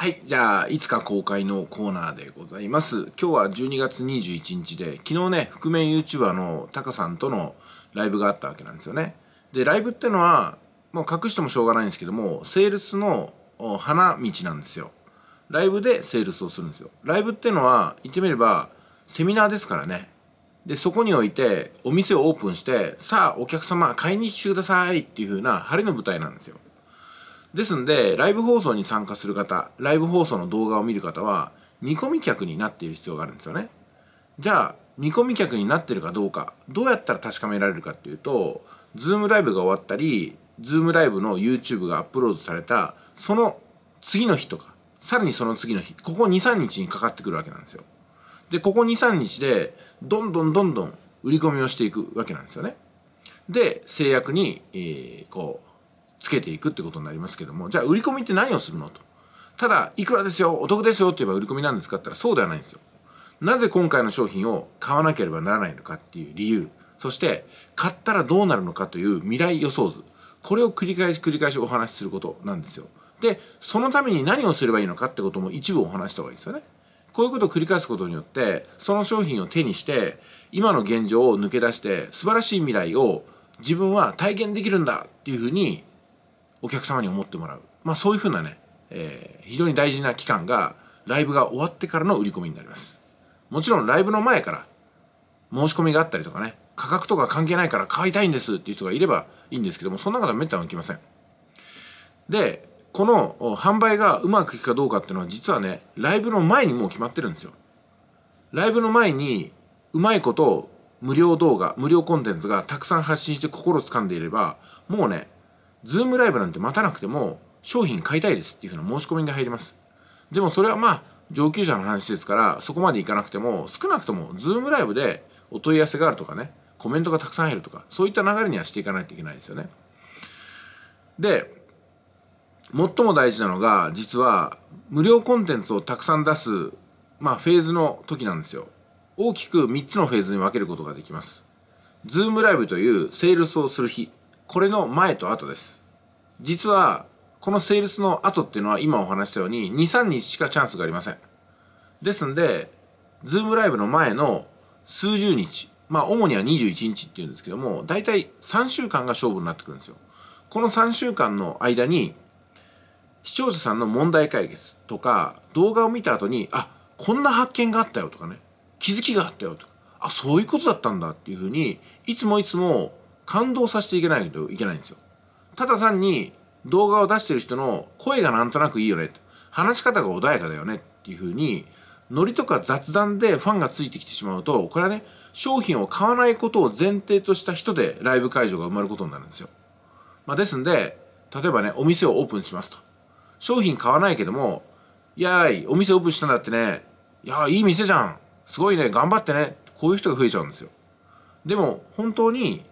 はい。じゃあ、いつか公開のコーナーでございます。今日は12月21日で、昨日ね、覆面 YouTuber のタカさんとのライブがあったわけなんですよね。で、ライブってのは、もう隠してもしょうがないんですけども、セールスの花道なんですよ。ライブでセールスをするんですよ。ライブってのは、言ってみれば、セミナーですからね。で、そこにおいて、お店をオープンして、さあ、お客様、買いに来てくださいっていう風な、晴れの舞台なんですよ。ですんで、ライブ放送に参加する方、ライブ放送の動画を見る方は、見込み客になっている必要があるんですよね。じゃあ、見込み客になってるかどうか、どうやったら確かめられるかっていうと、ズームライブが終わったり、ズームライブの YouTube がアップロードされた、その次の日とか、さらにその次の日、ここ2、3日にかかってくるわけなんですよ。で、ここ2、3日で、どんどんどんどん売り込みをしていくわけなんですよね。で、制約に、えー、こう、つけていくってことになりますけども、じゃあ売り込みって何をするのと。ただ、いくらですよ、お得ですよって言えば売り込みなんですかって言ったらそうではないんですよ。なぜ今回の商品を買わなければならないのかっていう理由、そして買ったらどうなるのかという未来予想図、これを繰り返し繰り返しお話しすることなんですよ。で、そのために何をすればいいのかってことも一部お話した方がいいですよね。こういうことを繰り返すことによって、その商品を手にして、今の現状を抜け出して、素晴らしい未来を自分は体験できるんだっていうふうにお客様に思ってもらう、まあ、そういうふうなね、えー、非常に大事な期間がライブが終わってからの売り込みになりますもちろんライブの前から申し込みがあったりとかね価格とか関係ないから買いたいんですっていう人がいればいいんですけどもそんな方はめったに起きませんでこの販売がうまくいくかどうかっていうのは実はねライブの前にもう決まってるんですよライブの前にうまいこと無料動画無料コンテンツがたくさん発信して心掴んでいればもうねズームライブなんて待たなくても商品買いたいですっていうふうな申し込みが入ります。でもそれはまあ上級者の話ですからそこまでいかなくても少なくともズームライブでお問い合わせがあるとかねコメントがたくさん入るとかそういった流れにはしていかないといけないですよね。で最も大事なのが実は無料コンテンツをたくさん出す、まあ、フェーズの時なんですよ。大きく3つのフェーズに分けることができます。ズームライブというセールスをする日これの前と後です。実は、このセールスの後っていうのは今お話したように2、3日しかチャンスがありません。ですんで、ズームライブの前の数十日、まあ主には21日っていうんですけども、だいたい3週間が勝負になってくるんですよ。この3週間の間に、視聴者さんの問題解決とか、動画を見た後に、あ、こんな発見があったよとかね、気づきがあったよとか、あ、そういうことだったんだっていうふうに、いつもいつも感動させていけないといけないんですよ。ただ単に動画を出してる人の声がなんとなくいいよね。話し方が穏やかだよねっていう風に、ノリとか雑談でファンがついてきてしまうと、これはね、商品を買わないことを前提とした人でライブ会場が埋まることになるんですよ。まあ、ですんで、例えばね、お店をオープンしますと。商品買わないけども、やーい、お店オープンしたんだってね。いやー、いい店じゃん。すごいね、頑張ってね。こういう人が増えちゃうんですよ。でも、本当に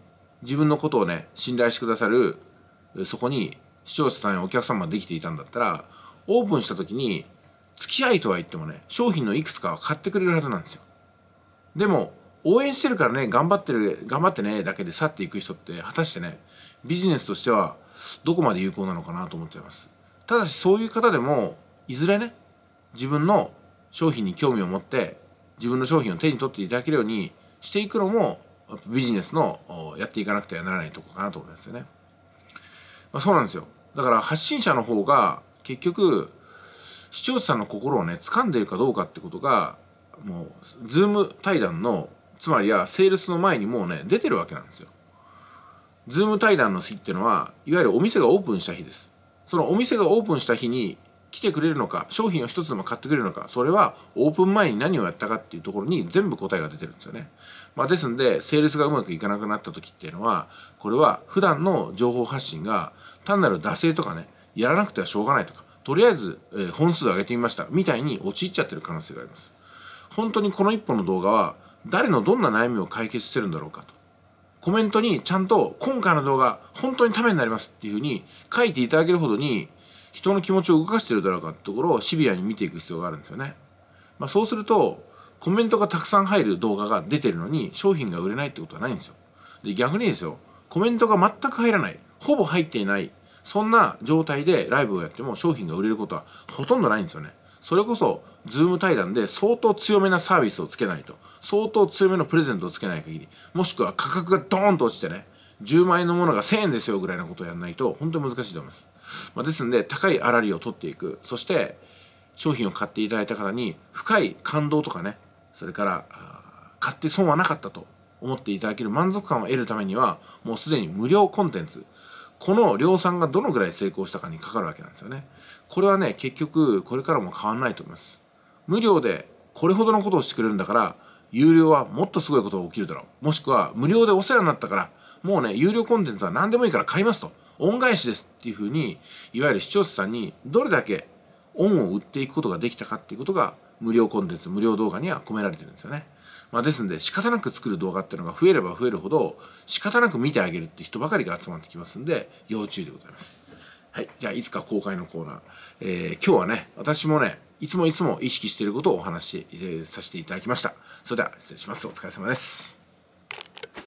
自分のことをね信頼してくださるそこに視聴者さんやお客様ができていたんだったらオープンした時に付き合いとは言ってもね商品のいくつかは買ってくれるはずなんですよでも応援してるからね頑張ってる頑張ってねだけで去っていく人って果たしてねビジネスとしてはどこまで有効なのかなと思っちゃいますただしそういう方でもいずれね自分の商品に興味を持って自分の商品を手に取っていただけるようにしていくのもビジネスのやっていかなくてはならないところかなと思いますよね。まあ、そうなんですよ。だから発信者の方が結局視聴者の心をね掴んでいるかどうかってことがもうズーム対談のつまりはセールスの前にもうね出てるわけなんですよ。ズーム対談の日っていうのはいわゆるお店がオープンした日です。そのお店がオープンした日に来てくれるのか商品を一つでも買ってくれるのかそれはオープン前に何をやったかっていうところに全部答えが出てるんですよね、まあ、ですんでセールスがうまくいかなくなった時っていうのはこれは普段の情報発信が単なる惰性とかねやらなくてはしょうがないとかとりあえず、えー、本数上げてみましたみたいに陥っちゃってる可能性があります本当にこの一本の動画は誰のどんな悩みを解決してるんだろうかとコメントにちゃんと今回の動画本当にためになりますっていうふうに書いていただけるほどに人の気持ちを動かしてるだろうかってところをシビアに見ていく必要があるんですよね。まあ、そうするとコメントがたくさん入る動画が出てるのに商品が売れないってことはないんですよ。で逆にですよコメントが全く入らないほぼ入っていないそんな状態でライブをやっても商品が売れることはほとんどないんですよね。それこそ Zoom 対談で相当強めなサービスをつけないと相当強めのプレゼントをつけない限りもしくは価格がドーンと落ちてね10万円のものが1000円ですよぐらいのことをやらないと本当に難しいと思います、まあ、ですので高いあらりを取っていくそして商品を買っていただいた方に深い感動とかねそれから買って損はなかったと思っていただける満足感を得るためにはもうすでに無料コンテンツこの量産がどのぐらい成功したかにかかるわけなんですよねこれはね結局これからも変わんないと思います無料でこれほどのことをしてくれるんだから有料はもっとすごいことが起きるだろうもしくは無料でお世話になったからもうね、有料コンテンツは何でもいいから買いますと。恩返しですっていうふうに、いわゆる視聴者さんにどれだけ恩を売っていくことができたかっていうことが、無料コンテンツ、無料動画には込められてるんですよね。まあ、ですんで、仕方なく作る動画っていうのが増えれば増えるほど、仕方なく見てあげるって人ばかりが集まってきますんで、要注意でございます。はい。じゃあ、いつか公開のコーナー。えー、今日はね、私もね、いつもいつも意識していることをお話し、えさせていただきました。それでは、失礼します。お疲れ様です。